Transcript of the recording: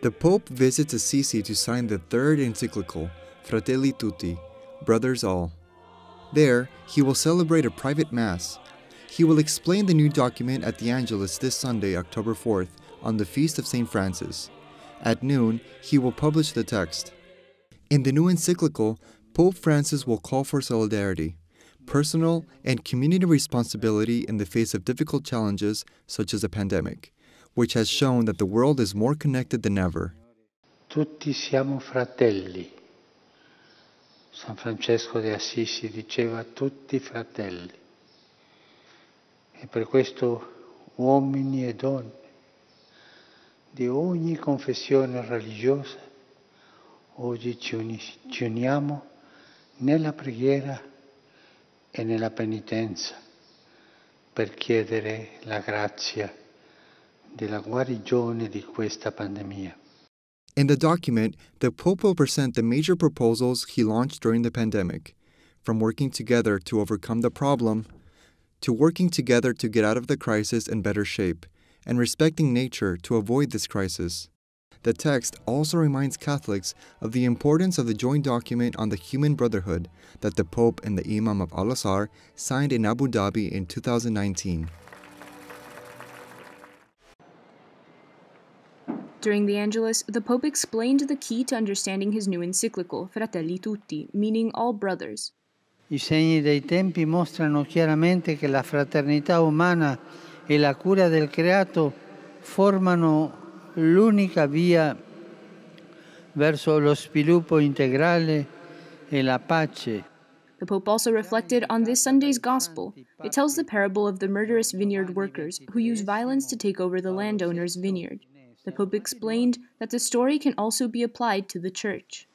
The Pope visits Assisi to sign the third encyclical, Fratelli Tutti, Brothers All. There, he will celebrate a private Mass. He will explain the new document at the Angelus this Sunday, October 4th, on the Feast of St. Francis. At noon, he will publish the text. In the new encyclical, Pope Francis will call for solidarity, personal and community responsibility in the face of difficult challenges such as a pandemic. which has shown that the world is more connected than ever. Tutti siamo fratelli. San Francesco de Assisi diceva tutti fratelli. E per questo uomini e donne di ogni confessione religiosa oggi ci, uni, ci uniamo nella preghiera e nella penitenza per chiedere la grazia della guarigione di questa pandemia. In the document, the Pope will present the major proposals he launched during the pandemic, from working together to overcome the problem, to working together to get out of the crisis in better shape, and respecting nature to avoid this crisis. The text also reminds Catholics of the importance of the joint document on the human brotherhood that the Pope and the Imam of Al Azhar signed in Abu Dhabi in 2019. During the Angelus, the Pope explained the key to understanding his new encyclical, Fratelli Tutti, meaning all brothers. I segni dei tempi mostrano chiaramente che la fraternità umana e la cura del creato formano l'unica via verso lo sviluppo integrale e la pace. The Pope also reflected on this Sunday's Gospel. It tells the parable of the murderous vineyard workers who use violence to take over the landowner's vineyard the Pope explained that the story can also be applied to the Church.